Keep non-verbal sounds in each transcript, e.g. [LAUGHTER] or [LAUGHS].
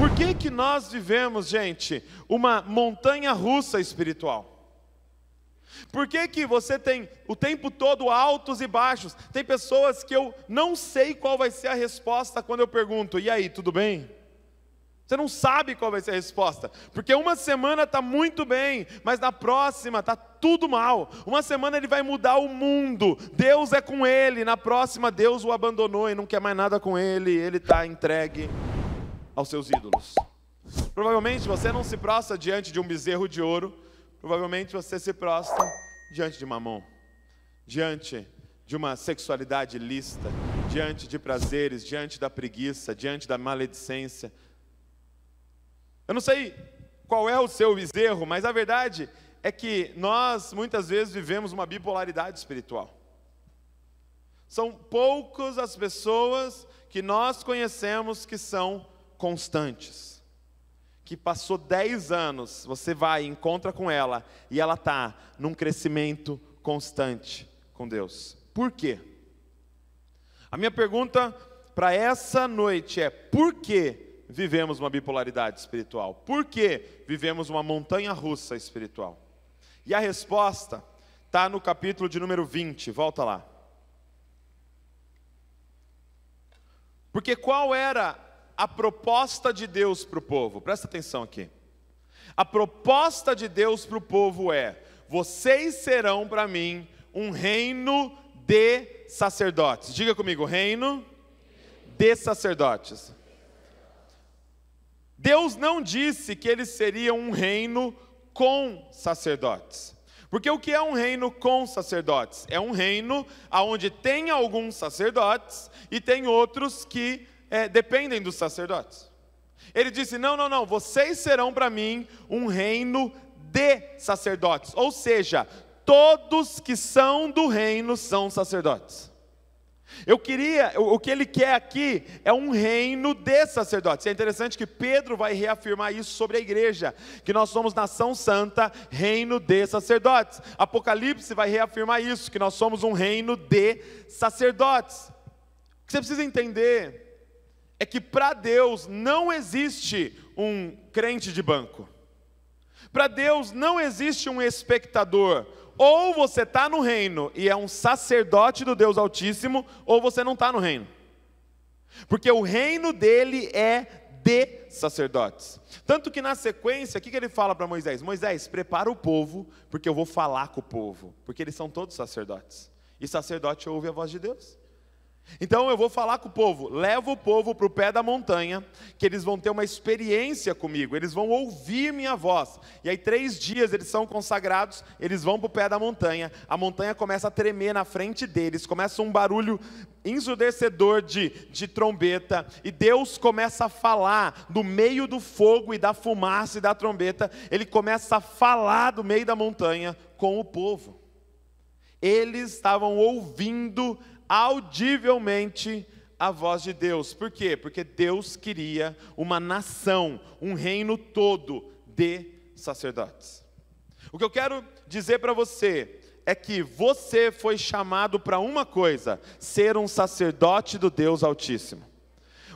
Por que, que nós vivemos, gente, uma montanha russa espiritual? Por que, que você tem o tempo todo altos e baixos? Tem pessoas que eu não sei qual vai ser a resposta quando eu pergunto: e aí, tudo bem? Você não sabe qual vai ser a resposta, porque uma semana está muito bem, mas na próxima está tudo mal. Uma semana ele vai mudar o mundo, Deus é com ele, na próxima Deus o abandonou e não quer mais nada com ele, ele está entregue aos seus ídolos. Provavelmente você não se prostra diante de um bezerro de ouro, provavelmente você se prostra diante de mamão, diante de uma sexualidade lista, diante de prazeres, diante da preguiça, diante da maledicência. Eu não sei qual é o seu bezerro, mas a verdade é que nós muitas vezes vivemos uma bipolaridade espiritual. São poucas as pessoas que nós conhecemos que são constantes. Que passou 10 anos, você vai, encontra com ela, e ela está num crescimento constante com Deus. Por quê? A minha pergunta para essa noite é: por que vivemos uma bipolaridade espiritual? Por que vivemos uma montanha russa espiritual? E a resposta está no capítulo de número 20, volta lá. Porque qual era a proposta de Deus para o povo, presta atenção aqui. A proposta de Deus para o povo é: vocês serão para mim um reino de sacerdotes. Diga comigo, reino de sacerdotes. Deus não disse que eles seriam um reino com sacerdotes. Porque o que é um reino com sacerdotes? É um reino onde tem alguns sacerdotes e tem outros que é, dependem dos sacerdotes. Ele disse: Não, não, não, vocês serão para mim um reino de sacerdotes. Ou seja, todos que são do reino são sacerdotes. Eu queria, o que ele quer aqui é um reino de sacerdotes. É interessante que Pedro vai reafirmar isso sobre a igreja, que nós somos nação santa, reino de sacerdotes. Apocalipse vai reafirmar isso, que nós somos um reino de sacerdotes. O que você precisa entender é que para Deus não existe um crente de banco. Para Deus não existe um espectador. Ou você está no reino e é um sacerdote do Deus Altíssimo, ou você não está no reino. Porque o reino dele é de sacerdotes. Tanto que na sequência, o que, que ele fala para Moisés? Moisés, prepara o povo, porque eu vou falar com o povo. Porque eles são todos sacerdotes. E sacerdote ouve a voz de Deus. Então eu vou falar com o povo, leva o povo para o pé da montanha, que eles vão ter uma experiência comigo, eles vão ouvir minha voz. E aí, três dias eles são consagrados, eles vão para o pé da montanha, a montanha começa a tremer na frente deles, começa um barulho ensurdecedor de, de trombeta, e Deus começa a falar no meio do fogo e da fumaça e da trombeta, ele começa a falar do meio da montanha com o povo. Eles estavam ouvindo audivelmente a voz de Deus. Por quê? Porque Deus queria uma nação, um reino todo de sacerdotes. O que eu quero dizer para você é que você foi chamado para uma coisa: ser um sacerdote do Deus Altíssimo.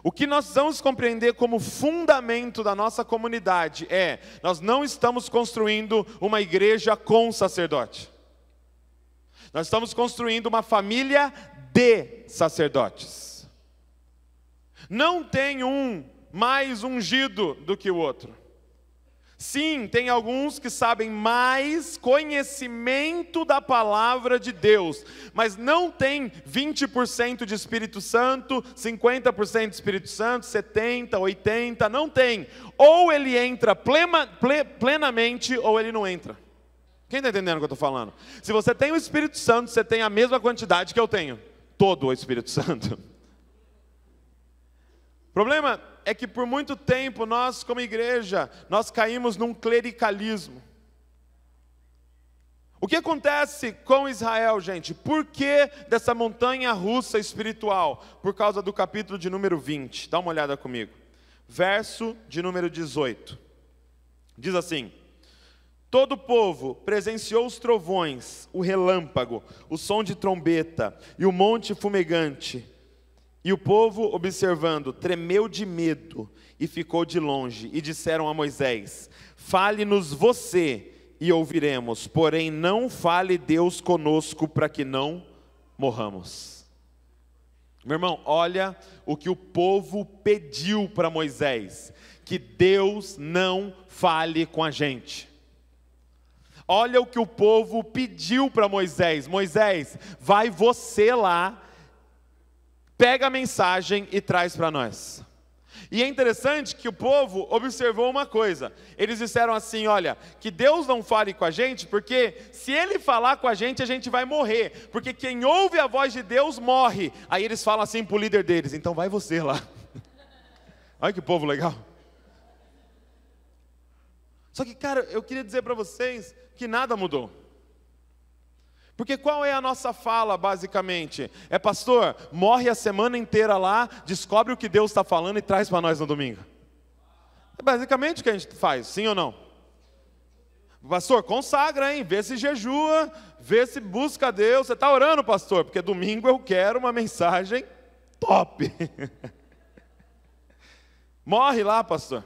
O que nós vamos compreender como fundamento da nossa comunidade é: nós não estamos construindo uma igreja com sacerdote. Nós estamos construindo uma família de sacerdotes. Não tem um mais ungido do que o outro. Sim, tem alguns que sabem mais conhecimento da palavra de Deus, mas não tem 20% de Espírito Santo, 50% de Espírito Santo, 70%, 80%, não tem. Ou ele entra plena, plenamente ou ele não entra. Quem está entendendo o que eu estou falando? Se você tem o Espírito Santo, você tem a mesma quantidade que eu tenho todo o Espírito Santo. O problema é que por muito tempo nós, como igreja, nós caímos num clericalismo. O que acontece com Israel, gente? Por que dessa montanha russa espiritual? Por causa do capítulo de número 20. Dá uma olhada comigo. Verso de número 18. Diz assim: Todo o povo presenciou os trovões, o relâmpago, o som de trombeta e o monte fumegante. E o povo, observando, tremeu de medo e ficou de longe. E disseram a Moisés: Fale-nos você e ouviremos, porém não fale Deus conosco para que não morramos. Meu irmão, olha o que o povo pediu para Moisés: que Deus não fale com a gente. Olha o que o povo pediu para Moisés: Moisés, vai você lá, pega a mensagem e traz para nós. E é interessante que o povo observou uma coisa. Eles disseram assim: olha, que Deus não fale com a gente, porque se ele falar com a gente, a gente vai morrer. Porque quem ouve a voz de Deus morre. Aí eles falam assim para o líder deles: então vai você lá. [LAUGHS] Olha que povo legal. Só que, cara, eu queria dizer para vocês que nada mudou. Porque qual é a nossa fala, basicamente? É, pastor, morre a semana inteira lá, descobre o que Deus está falando e traz para nós no domingo. É basicamente o que a gente faz, sim ou não? Pastor, consagra, hein? Vê se jejua, vê se busca a Deus. Você está orando, pastor? Porque domingo eu quero uma mensagem top. [LAUGHS] Morre lá, pastor.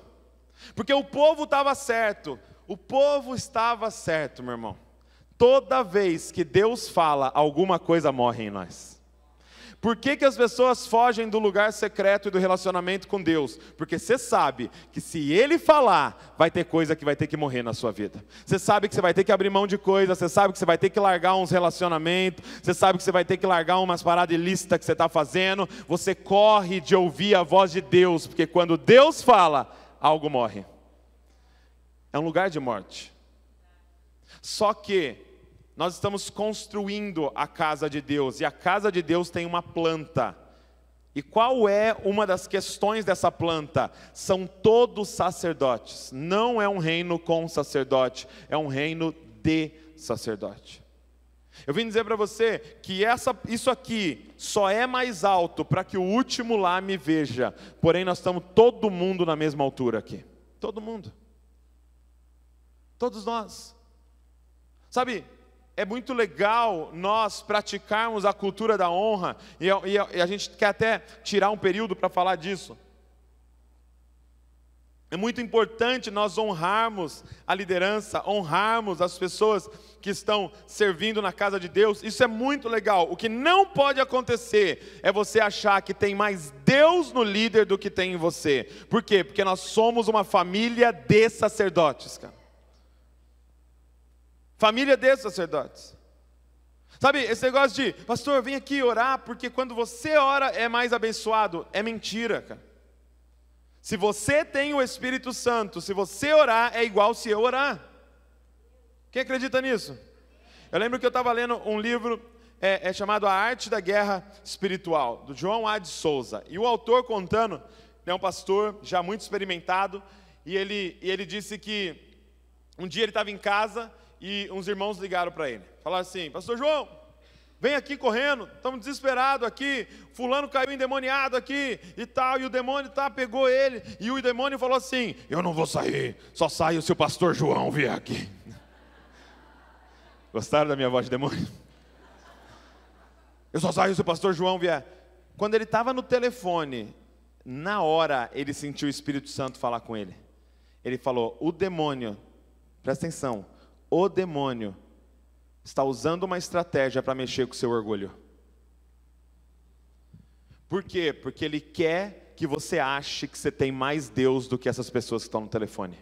Porque o povo estava certo, o povo estava certo, meu irmão. Toda vez que Deus fala, alguma coisa morre em nós. Por que, que as pessoas fogem do lugar secreto e do relacionamento com Deus? Porque você sabe que se Ele falar, vai ter coisa que vai ter que morrer na sua vida. Você sabe que você vai ter que abrir mão de coisas, você sabe que você vai ter que largar uns relacionamentos, você sabe que você vai ter que largar umas paradas ilícitas que você está fazendo. Você corre de ouvir a voz de Deus, porque quando Deus fala, algo morre é um lugar de morte. Só que nós estamos construindo a casa de Deus e a casa de Deus tem uma planta. E qual é uma das questões dessa planta? São todos sacerdotes. Não é um reino com sacerdote, é um reino de sacerdote. Eu vim dizer para você que essa, isso aqui só é mais alto para que o último lá me veja. Porém, nós estamos todo mundo na mesma altura aqui. Todo mundo. Todos nós. Sabe, é muito legal nós praticarmos a cultura da honra, e, a, e e a gente quer até tirar um período para falar disso. É muito importante nós honrarmos a liderança, honrarmos as pessoas que estão servindo na casa de Deus. Isso é muito legal. O que não pode acontecer é você achar que tem mais Deus no líder do que tem em você. Por quê? Porque nós somos uma família de sacerdotes, cara. Família de sacerdotes. Sabe, esse negócio de, pastor, vem aqui orar, porque quando você ora é mais abençoado. É mentira, cara. Se você tem o Espírito Santo, se você orar, é igual se eu orar. Quem acredita nisso? Eu lembro que eu estava lendo um livro é, é, chamado A Arte da Guerra Espiritual, do João A. de Souza. E o autor contando, é um pastor já muito experimentado, e ele, e ele disse que um dia ele estava em casa e uns irmãos ligaram para ele. Falaram assim: Pastor João, vem aqui correndo, estamos desesperados aqui. Fulano caiu endemoniado aqui e tal. E o demônio tá, pegou ele. E o demônio falou assim: Eu não vou sair, só saio se o pastor João vier aqui. [LAUGHS] Gostaram da minha voz de demônio? Eu só saio se o pastor João vier. Quando ele estava no telefone, na hora ele sentiu o Espírito Santo falar com ele. Ele falou: O demônio, presta atenção o demônio está usando uma estratégia para mexer com o seu orgulho. Por quê? Porque ele quer que você ache que você tem mais Deus do que essas pessoas que estão no telefone.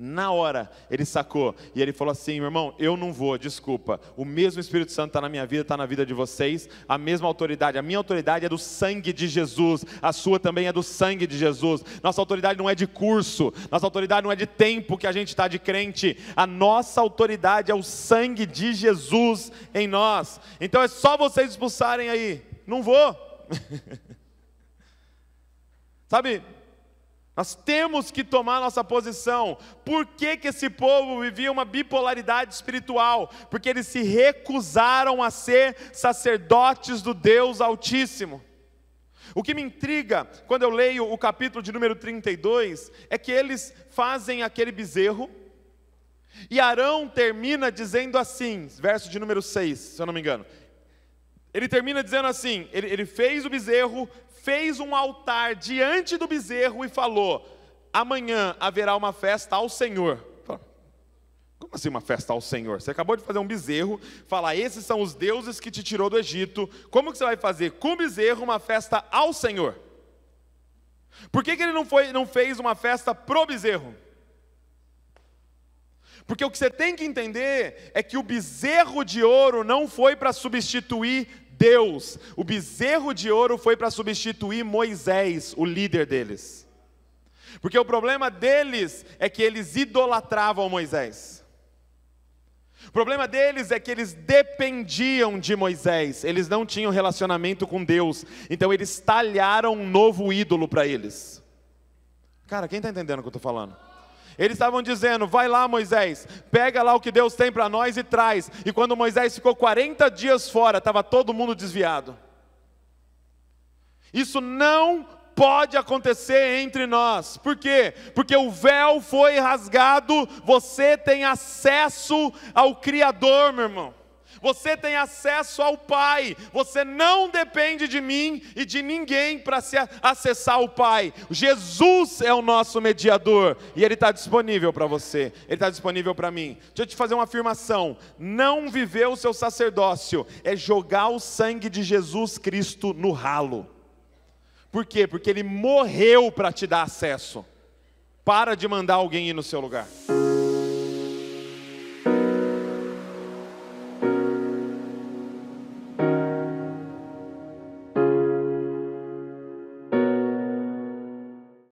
Na hora ele sacou e ele falou assim: meu irmão, eu não vou, desculpa. O mesmo Espírito Santo está na minha vida, está na vida de vocês, a mesma autoridade. A minha autoridade é do sangue de Jesus, a sua também é do sangue de Jesus. Nossa autoridade não é de curso, nossa autoridade não é de tempo que a gente está de crente, a nossa autoridade é o sangue de Jesus em nós. Então é só vocês expulsarem aí, não vou. [LAUGHS] Sabe, nós temos que tomar nossa posição. Por que, que esse povo vivia uma bipolaridade espiritual? Porque eles se recusaram a ser sacerdotes do Deus Altíssimo. O que me intriga quando eu leio o capítulo de número 32 é que eles fazem aquele bezerro, e Arão termina dizendo assim, verso de número 6, se eu não me engano: ele termina dizendo assim: ele, ele fez o bezerro, fez um altar diante do bezerro e falou: Amanhã haverá uma festa ao Senhor. Como assim uma festa ao Senhor? Você acabou de fazer um bezerro, falar, esses são os deuses que te tirou do Egito. Como que você vai fazer com bezerro uma festa ao Senhor? Por que, que ele não, foi, não fez uma festa pro bezerro? Porque o que você tem que entender é que o bezerro de ouro não foi para substituir Deus, o bezerro de ouro foi para substituir Moisés, o líder deles. Porque o problema deles é que eles idolatravam Moisés. O problema deles é que eles dependiam de Moisés, eles não tinham relacionamento com Deus, então eles talharam um novo ídolo para eles. Cara, quem está entendendo o que eu estou falando? Eles estavam dizendo: vai lá, Moisés, pega lá o que Deus tem para nós e traz. E quando Moisés ficou 40 dias fora, estava todo mundo desviado. Isso não pode acontecer entre nós. Por quê? Porque o véu foi rasgado, você tem acesso ao Criador, meu irmão. Você tem acesso ao Pai. Você não depende de mim e de ninguém para acessar o Pai. Jesus é o nosso mediador e Ele está disponível para você. Ele está disponível para mim. Deixa eu te fazer uma afirmação: não viver o seu sacerdócio é jogar o sangue de Jesus Cristo no ralo. Por quê? Porque Ele morreu para te dar acesso. Para de mandar alguém ir no seu lugar.